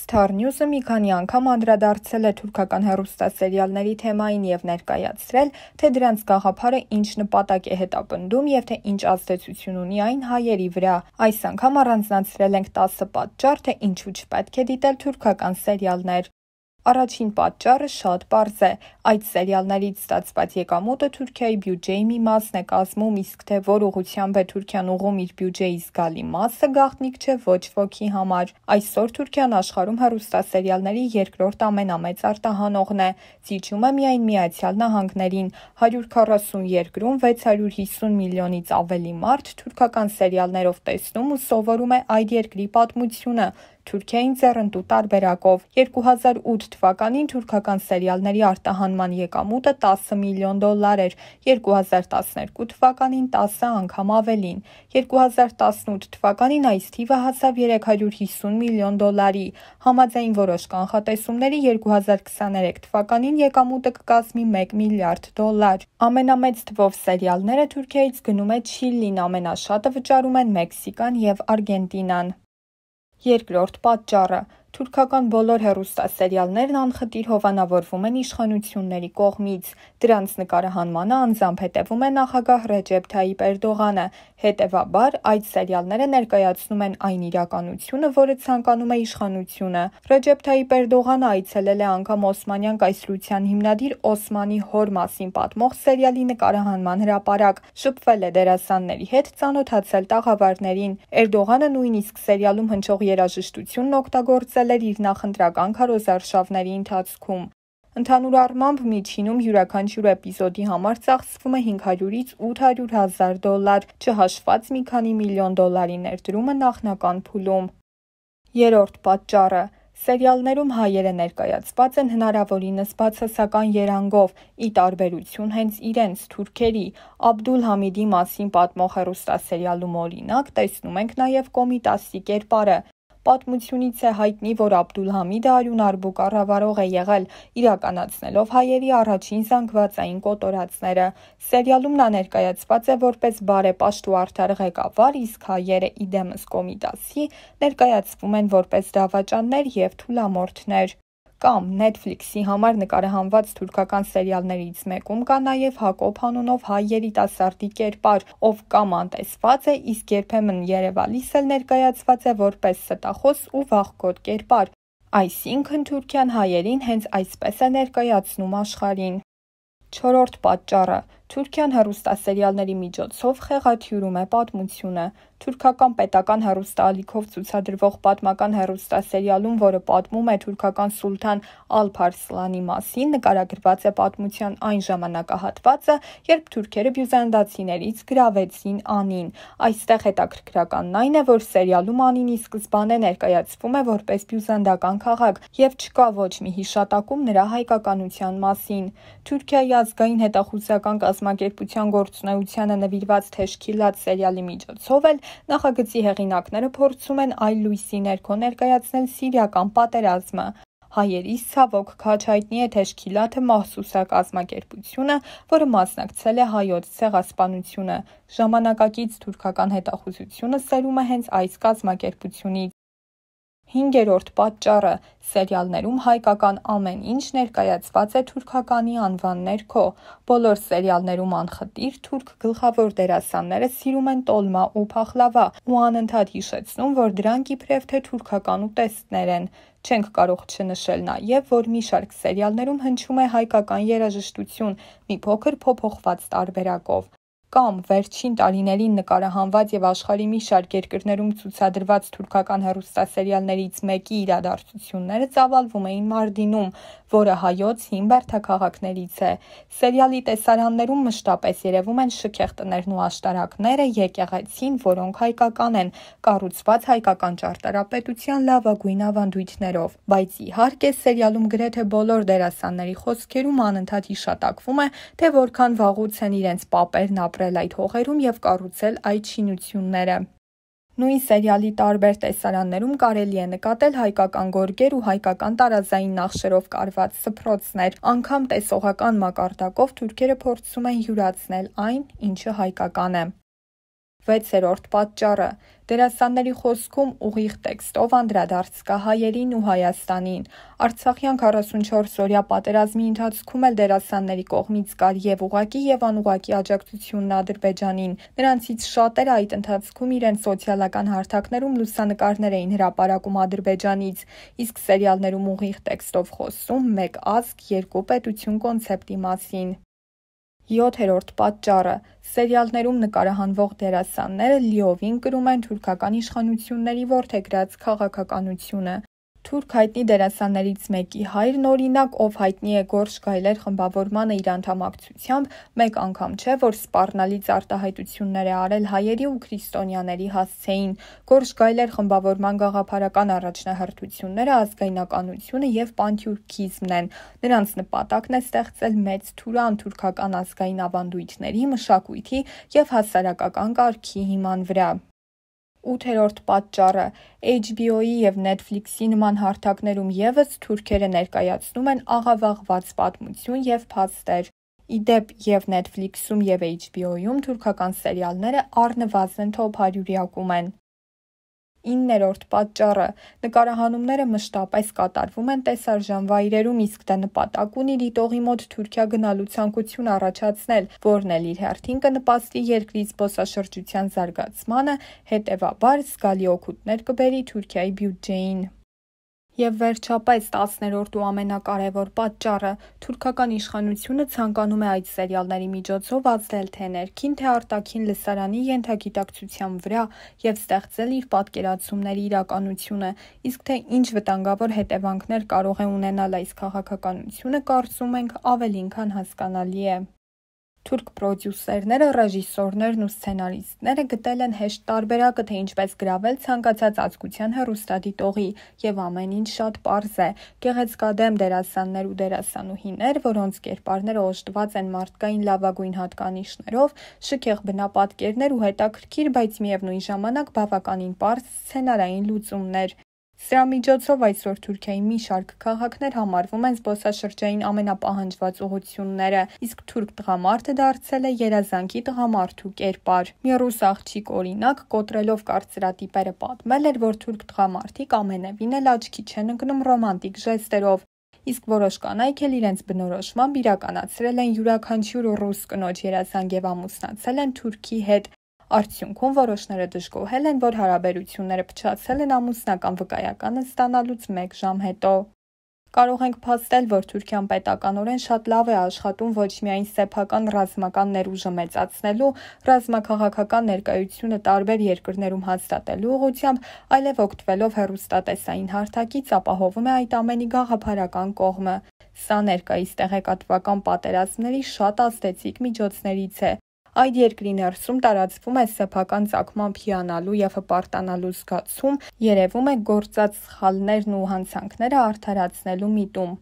Star News-ը մի քանի անգամ անդրադարձել է թուրքական հեռուստասերիալների թեմային եւ ներկայացրել, թե դրանց գաղափարը ինչ նպատակ է հետապնդում եւ թե ինչ ազդեցություն ունի այն հայերի վրա։ Այս անգամ առանձնացրել ենք 10 պատճառ, թե ինչու չպետք է դիտել թուրքական սերիալներ։ Առաջին պատճառը շատ պարզ է։ Այդ սերիալներից ստացված եկամուտը Թուրքիայի բյուջեի մի մասն է կազմում, իսկ թե որ ուղղությամբ է Թուրքիան ուղում իր բյուջեի զգալի մասը գաղտնիք չէ ոչ ոքի համար։ Այսօր Թուրքիան աշխարհում հեռուստասերիալների երկրորդ ամենամեծ արտահանողն է, ծիջում է միայն Միացյալ Նահանգներին։ 140 երկրում 650 միլիոնից ավելի մարդ թուրքական սերիալներով տեսնում ու սովորում է այդ երկրի պատմությունը, Թուրքիային ձեռնտու տարբերակով։ 2008 թվականին թուրքական սերիալների արտահանման եկամուտը 10 միլիոն դոլար էր, 2012 թվականին 10 անգամ ավելին։ 2018 թվականին այս թիվը հասավ 350 միլիոն դոլարի։ Համաձայն որոշ կանխատեսումների 2023 թվականին եկամուտը կկազմի 1 միլիարդ դոլար։ Ամենամեծ թվով սերիալները Թուրքիայից գնում է Չիլին, ամենաշատը վճարում են Մեքսիկան եւ Արգենտինան։ Երկրորդ պատճառը Թուրքական բոլոր հեռուստասերիալներն անխտիր հովանավորվում են իշխանությունների կողմից։ Դրանց նկարահանմանը անձամբ հետևում է նախագահ Ռեջեփ Թայիպ Էրդողանը։ Հետևաբար, այդ սերիալները ներկայացնում են այն իրականությունը, որը ցանկանում է իշխանությունը։ Ռեջեփ Թայիպ Էրդողանը այցելել է անգամ Օսմանյան կայսրության հիմնադիր Օսմանի հոր մասին պատմող սերիալի նկարահանման հրապարակ, շփվել է դերասանների հետ, ծանոթացել տաղավարներին։ Էրդողանը նույնիսկ սերիալում հնչող երաժշտությունն օգտագործել ստեղծել էր իր նախընտրական քարոզարշավների ընթացքում։ Ընդհանուր առմամբ միջինում յուրաքանչյուր էպիզոդի համար ծախսվում է 500-ից 800 հազար դոլար, չհաշված մի քանի միլիոն դոլարի ներդրումը նախնական փուլում։ Երորդ պատճառը Սերիալներում հայերը ներկայացված են հնարավորինս բացասական երանգով՝ ի տարբերություն հենց իրենց թուրքերի Աբդուլ Համիդի մասին պատմող հեռուստասերիալում օրինակ տեսնում ենք նաև կոմիտասի կերպարը, Պատմությունից է հայտնի, որ Աբդուլհամիդը Արյունարբու կառավարող է եղել, իրականացնելով հայերի առաջին զանգվածային կոտորածները։ Սերիալում նա ներկայացված է որպես բարեպաշտ ու արդար ղեկավար, իսկ հայերը իդեմս Կոմիտասի ներկայացվում են որպես դավաճաններ եւ թուլամորթներ կամ Netflix-ի համար նկարահանված թուրքական սերիալներից մեկում կա նաև Հակոբ Հանունով հայ երիտասարդի կերպար, ով կամ անտեսված է, իսկ երբեմն Երևանից էլ ներկայացված է որպես ստախոս ու վախկոտ կերպար։ Այսինքն Թուրքիան հայերին հենց այսպես է ներկայացնում աշխարհին։ 4-րդ պատճառը Թուրքիան հեռուստասերիալների միջոցով խեղաթյուրում է պատմությունը։ Թուրքական պետական հեռուստաալիքով ցուցադրվող պատմական հեռուստասերիալում, որը պատմում է թուրքական սուլթան Ալ-Փարսլանի մասին, նկարագրված է պատմության այն ժամանակահատվածը, երբ թուրքերը բյուզանդացիներից գրավեցին Անին։ Այստեղ հետաքրքրականն այն է, որ սերիալում Անին ի սկզբանե ներկայացվում է որպես բյուզանդական քաղաք եւ չկա ոչ մի հիշատակում նրա հայկականության մասին։ Թուրքիայի ազգային հետախուզական կազմակերպ կազմակերպության գործունեությանը նվիրված թեժքի լաց սերիալի միջոցով էլ նախագծի հեղինակները փորձում են այլ լույսի ներքո ներկայացնել սիրիական պատերազմը։ Հայերի ցավոք քաչայտնի է թեժքիլաթը մահսուսա կազմակերպությունը, որը մասնակցել է հայոց ցեղասպանությունը։ Ժամանակակից թուրքական հետախուզությունը սերում է հենց այս կազմակերպությունից։ Հինգերորդ պատճառը՝ սերիալներում հայկական ամեն ինչ ներկայացված է թուրքականի անվան ներքո։ Բոլոր սերիալներում անխտիր թուրք գլխավոր դերասանները սիրում են տոլմա ու փախլավա ու անընդհատ հիշեցնում, որ դրանք իբրև թե թուրքական ուտեստներ են։ Չենք կարող չնշել նաև, որ մի շարք սերիալներում հնչում է հայկական երաժշտություն՝ մի փոքր փոփոխված տարբերակով կամ վերջին տարիներին նկարահանված եւ աշխարհի մի շարք երկրներում ցուցադրված թուրքական հեռուստասերիալներից մեկի իրադարձությունները ծավալվում էին Մարդինում, որը հայոց հին բերթակղակներից է։ Սերիալի տեսարաններում մշտապես երևում են շքեղ տներն ու աշտարակները, եկեղեցին, որոնք հայկական են, կառուցված հայկական ճարտարապետության լավագույն ավանդույթներով։ Բայց իհարկե սերիալում գրեթե բոլոր դերասանների խոսքերում անընդհատ հիշատակվում է, թե որքան վաղուց են իրենց պապերն ապրել ապրել այդ հողերում եւ կառուցել այդ շինությունները։ Նույն սերիալի տարբեր տեսարաններում կարելի է նկատել հայկական գորգեր ու հայկական տարազային նախշերով կարված սփռոցներ։ Անկամ տեսողական մակարդակով թուրքերը փորձում են յուրացնել այն, ինչը հայկական է։ Վեցերորդ պատճառը՝ դերասանների խոսքում ուղիղ տեքստով անդրադարձ կա հայերին ու Հայաստանին։ Արցախյան 44-օրյա պատերազմի ընթացքում էլ դերասանների կողմից կար եւ ուղակի եւ անուղակի աջակցությունն Ադրբեջանին։ Նրանցից շատերը այդ ընթացքում իրեն սոցիալական հարթակներում լուսանկարներ էին հրապարակում Ադրբեջանից, իսկ սերիալներում ուղիղ տեքստով խոսում մեկ ազգ, երկու պետություն կոնցեպտի մասին։ Յոթերորդ պատճառը՝ սերիալներում նկարահանվող դերասանները լիովին կրում են թուրքական իշխանությունների որդեգրած քաղաքականությունը։ Թուրք հայտնի դերասաններից մեկի հայրն օրինակ, ով հայտնի է Գորշ գայլեր խմբավորմանը իր անդամակցությամբ, մեկ անգամ չէ, որ սպառնալից արտահայտություններ է արել հայերի ու քրիստոնյաների հասցեին։ Գորշ գայլեր խմբավորման գաղափարական առաջնահերթությունները ազգայնականությունը եւ պանթյուրքիզմն են։ Նրանց նպատակն է ստեղծել մեծ թուրան թուրքական ազգային ավանդույթների, մշակույթի եւ հասարակական կարգի հիման վրա։ Ութերորդ պատճառը HBO-ի եւ Netflix-ի նման հարթակներում եւս թուրքերը ներկայացնում են աղավաղված պատմություն եւ փաստեր։ Իդեպ եւ Netflix-ում եւ HBO-ում թուրքական սերիալները առնվազն top 100-յակում են։ Իններորդ պատճառը՝ նկարահանումները մշտապես կատարվում են տեսարժան վայրերում, իսկ դա նպատակ ունի դիտողի մոտ Թուրքիա գնալու ցանկություն առաջացնել, որն էլ իր հերթին կնպաստի երկրի զբոսաշրջության զարգացմանը, հետևաբար զգալի օգուտներ կբերի Թուրքիայի բյուջեին։ Եվ վերջապես 10-րդ ու ամենակարևոր պատճառը՝ թուրքական իշխանությունը ցանկանում է այդ սերիալների միջոցով ազդել թե ներքին, թե արտաքին լսարանի ենթագիտակցության վրա և ստեղծել իր պատկերացումների իրականությունը, իսկ թե ինչ վտանգավոր հետևանքներ կարող է ունենալ այս քաղաքականությունը, կարծում ենք, ավելին քան հասկանալի է։ Թուրք պրոդյուսերները, ռեժիսորներն ու սցենարիստները գտել են հեշտ տարբերակը, թե ինչպես գրավել ցանկացած ազգության հեռուստադիտողի, եւ ամեն ինչ շատ པարզ է։ Գեղեցկադեմ դերասաններ ու դերասանուհիներ, որոնց կերպարները օժտված են մարդկային լավագույն հատկանիշներով, շքեղ բնապատկերներ ու հետաքրքիր, բայց միևնույն ժամանակ բավականին པարզ սցենարային լուծումներ։ Սրա միջոցով այսօր Թուրքիայի մի շարք քաղաքներ համարվում են զբոսաշրջային ամենապահանջված ուղությունները, իսկ թուրք տղամարդը դարձել է երազանքի տղամարդու կերպար։ Մի ռուս աղջիկ օրինակ կոտրելով կարծրատիպերը պատմել էր, որ թուրք տղամարդիկ ամենևին էլ աչքի չեն ընկնում ռոմանտիկ ժեստերով, իսկ որոշ կանայք էլ իրենց բնորոշմամբ իրականացրել են յուրաքանչյուր ռուս կնոջ երազանք եւ ամուսնացել են թուրքի հետ։ Արդյունքում որոշները դժգոհել են, որ հարաբերությունները փչացել են ամուսնական վկայականը ստանալուց 1 ժամ հետո։ Կարող ենք փաստել, որ Թուրքիան պետականորեն շատ լավ է աշխատում ոչ միայն սեփական ռազմական ներուժը մեծացնելու, ռազմաքաղաքական ներկայությունը տարբեր երկրներում հաստատելու ուղղությամբ, այլև օգտվելով հերոստատեսային հարթակից ապահովում է այդ ամենի գաղափարական կողմը։ Սա ներկայիս տեղեկատվական պատերազմների շատ ազդեցիկ միջոցներից է, Այդ երկրի ներսում տարածվում է սեփական ցակմամբ հիանալու եւ հպարտանալու զգացում, երևում է գործած սխալներն ու հանցանքները արդարացնելու միտում։